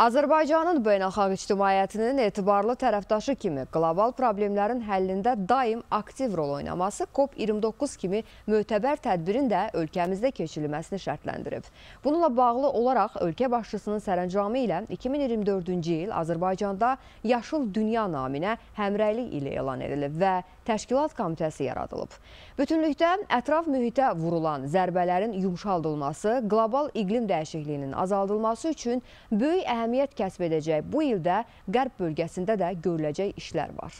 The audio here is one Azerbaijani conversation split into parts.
Azərbaycanın beynəlxalq ictimaiyyətinin etibarlı tərəfdaşı kimi qlobal problemlərin həllində daim aktiv rol oynaması COP29 kimi mötəbər tədbirin də ölkəmizdə keçirilməsini şərtləndirib. Bununla bağlı olaraq ölkə başçısının sərəncamı ilə 2024-cü il Azərbaycanda Yaşıl Dünya naminə həmrəylik ili elan edilib və Təşkilat Komitəsi yaradılıb. Bütünlükdə ətraf mühitə vurulan zərbələrin yumşaldılması, qlobal iqlim dəyişikliyinin azaldılması üçün böyük əhəmiyyətlidir əhəmiyyət kəsb edəcək. Bu ildə Qərb bölgəsində də görüləcək işlər var.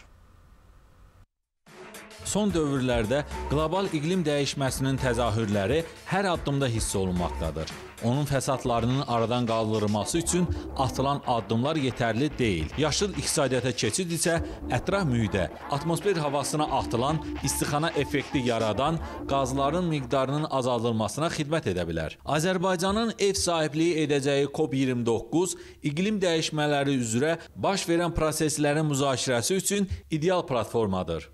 Son dövrlərdə qlobal iqlim dəyişməsinin təzahürləri hər addımda hiss olunmaqdadır onun fəsadlarının aradan qaldırılması üçün atılan addımlar yetərli deyil. Yaşıl iqtisadiyyata keçid isə ətraf mühitə, atmosfer havasına atılan, istixana effekti yaradan qazların miqdarının azaldılmasına xidmət edə bilər. Azərbaycanın ev sahibliyi edəcəyi COP29 iqlim dəyişmələri üzrə baş verən proseslərin müzakirəsi üçün ideal platformadır.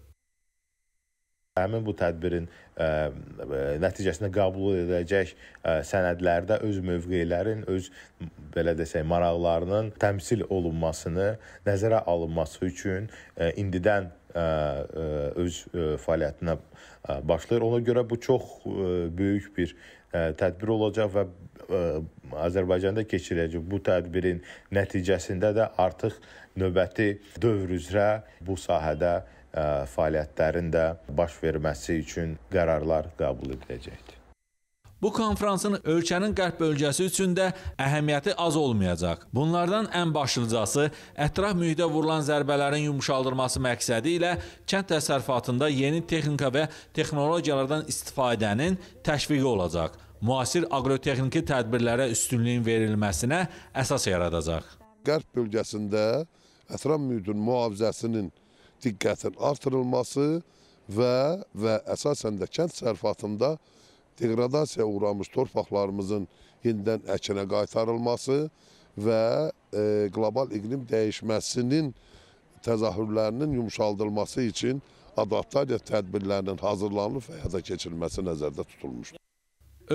Həmin bu tədbirin ə, e, nəticəsində qəbul ediləcək ə, e, sənədlərdə öz mövqelərin, öz belə desək, maraqlarının təmsil olunmasını nəzərə alınması üçün ə, e, indidən ə, öz ə, fəaliyyətinə başlayır. Ona görə bu çox ə, böyük bir ə, tədbir olacaq və Azərbaycanda keçiriləcək bu tədbirin nəticəsində də artıq növbəti dövr üzrə bu sahədə fəaliyyətlərin də baş verməsi üçün qərarlar qəbul ediləcəkdir. Bu konfransın ölkənin qərb bölgəsi üçün də əhəmiyyəti az olmayacaq. Bunlardan ən başlıcası ətraf mühitə vurulan zərbələrin yumşaldılması məqsədi ilə kənd təsərrüfatında yeni texnika və texnologiyalardan istifadənin təşviqi olacaq müasir aqrotexniki tədbirlərə üstünlüyün verilməsinə əsas yaradacaq. Qərb bölgəsində ətraf mühitin mühafizəsinin diqqətinin artırılması və və əsasən də kənd sərfatında deqradasiya uğramış torpaqlarımızın yenidən əkinə qaytarılması və e, qlobal iqlim dəyişməsinin təzahürlərinin yumşaldılması üçün adaptasiya tədbirlərinin hazırlanıb və həyata keçirilməsi nəzərdə tutulmuşdur.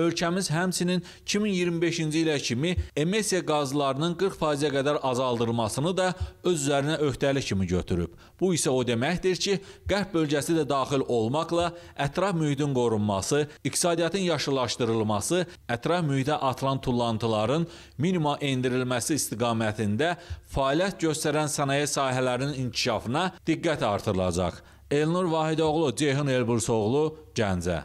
Ölkəmiz həmçinin 2025-ci ilə kimi emissiya qazlarının 40%-ə qədər azaldılmasını da öz üzərinə öhdəlik kimi götürüb. Bu isə o deməkdir ki, qərb bölgəsi də daxil olmaqla ətraf mühitin qorunması, iqtisadiyyatın yaşıllaşdırılması, ətraf mühitə atılan tullantıların minima endirilməsi istiqamətində fəaliyyət göstərən sənaye sahələrinin inkişafına diqqət artırılacaq. Elnur Vahidoğlu, Ceyhun Elbursoğlu, Gəncə.